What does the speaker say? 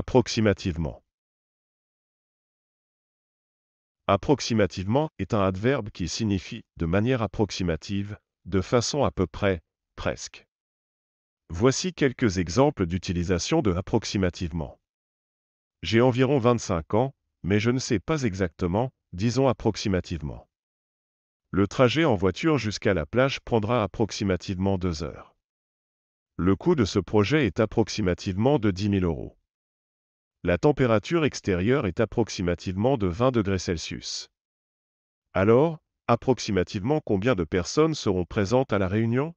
Approximativement. Approximativement est un adverbe qui signifie de manière approximative, de façon à peu près, presque. Voici quelques exemples d'utilisation de approximativement. J'ai environ 25 ans, mais je ne sais pas exactement, disons approximativement. Le trajet en voiture jusqu'à la plage prendra approximativement deux heures. Le coût de ce projet est approximativement de 10 000 euros la température extérieure est approximativement de 20 degrés Celsius. Alors, approximativement combien de personnes seront présentes à la réunion